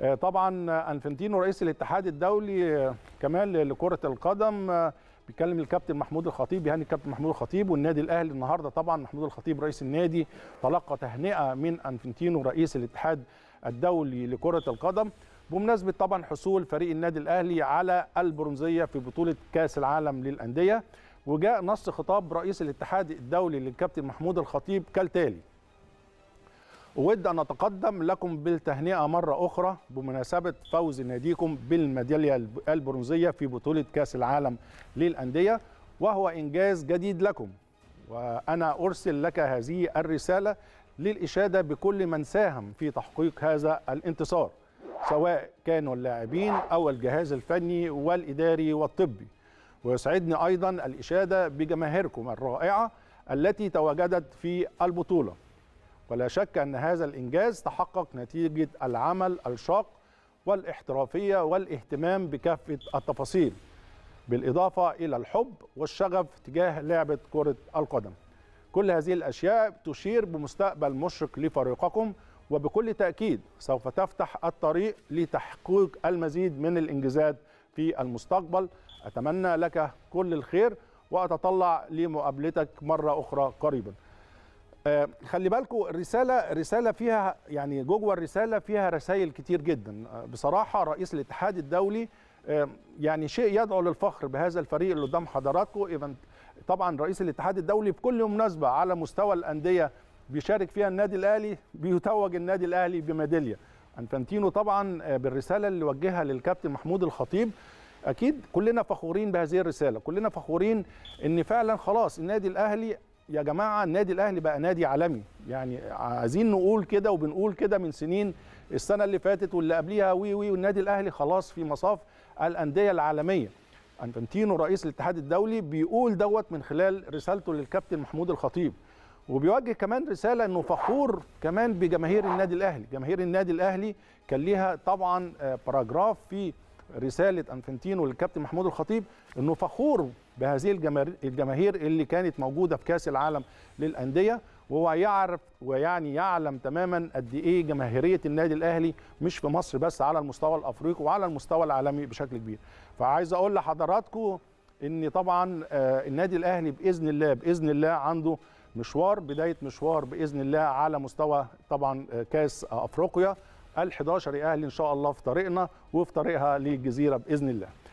آه، طبعا انفنتينو رئيس الاتحاد الدولي آه، كمان لكره القدم آه، بيتكلم الكابتن محمود الخطيب يهني الكابتن محمود الخطيب والنادي الاهلي النهارده طبعا محمود الخطيب رئيس النادي تلقى تهنئه من انفنتينو رئيس الاتحاد الدولي لكره القدم بمناسبه طبعا حصول فريق النادي الاهلي على البرونزيه في بطوله كاس العالم للانديه وجاء نص خطاب رئيس الاتحاد الدولي للكابتن محمود الخطيب كالتالي أود أن أتقدم لكم بالتهنئة مرة أخرى بمناسبة فوز ناديكم بالميدالية البرونزية في بطولة كأس العالم للأندية وهو إنجاز جديد لكم وأنا أرسل لك هذه الرسالة للإشادة بكل من ساهم في تحقيق هذا الانتصار سواء كانوا اللاعبين أو الجهاز الفني والإداري والطبي ويسعدني أيضا الإشادة بجماهيركم الرائعة التي تواجدت في البطولة ولا شك أن هذا الإنجاز تحقق نتيجة العمل الشاق والاحترافية والاهتمام بكافة التفاصيل بالإضافة إلى الحب والشغف تجاه لعبة كرة القدم كل هذه الأشياء تشير بمستقبل مشرق لفريقكم وبكل تأكيد سوف تفتح الطريق لتحقيق المزيد من الإنجازات في المستقبل أتمنى لك كل الخير وأتطلع لمقابلتك مرة أخرى قريباً آه، خلي بالكم الرساله رساله فيها يعني جوه الرساله فيها رسائل كتير جدا آه، بصراحه رئيس الاتحاد الدولي آه، يعني شيء يدعو للفخر بهذا الفريق اللي قدام حضراتكم طبعا رئيس الاتحاد الدولي في كل مناسبه على مستوى الانديه بيشارك فيها النادي الاهلي بيتوج النادي الاهلي بميداليه انفانتينو طبعا بالرساله اللي وجهها للكابتن محمود الخطيب اكيد كلنا فخورين بهذه الرساله كلنا فخورين ان فعلا خلاص النادي الاهلي يا جماعه النادي الاهلي بقى نادي عالمي يعني عايزين نقول كده وبنقول كده من سنين السنه اللي فاتت واللي قبليها وي وي والنادي الاهلي خلاص في مصاف الانديه العالميه انفنتينو رئيس الاتحاد الدولي بيقول دوت من خلال رسالته للكابتن محمود الخطيب وبيوجه كمان رساله انه فخور كمان بجماهير النادي الاهلي جماهير النادي الاهلي كان ليها طبعا آه، باراجراف في رساله انفنتينو للكابتن محمود الخطيب انه فخور بهذه الجماهير اللي كانت موجوده في كاس العالم للانديه وهو يعرف ويعني يعلم تماما قد ايه جماهيريه النادي الاهلي مش في مصر بس على المستوى الافريقي وعلى المستوى العالمي بشكل كبير فعايز اقول لحضراتكم ان طبعا آه، النادي الاهلي باذن الله باذن الله عنده مشوار بدايه مشوار باذن الله على مستوى طبعا آه، كاس افريقيا ال11 اهلي ان شاء الله في طريقنا وفي طريقها للجزيره باذن الله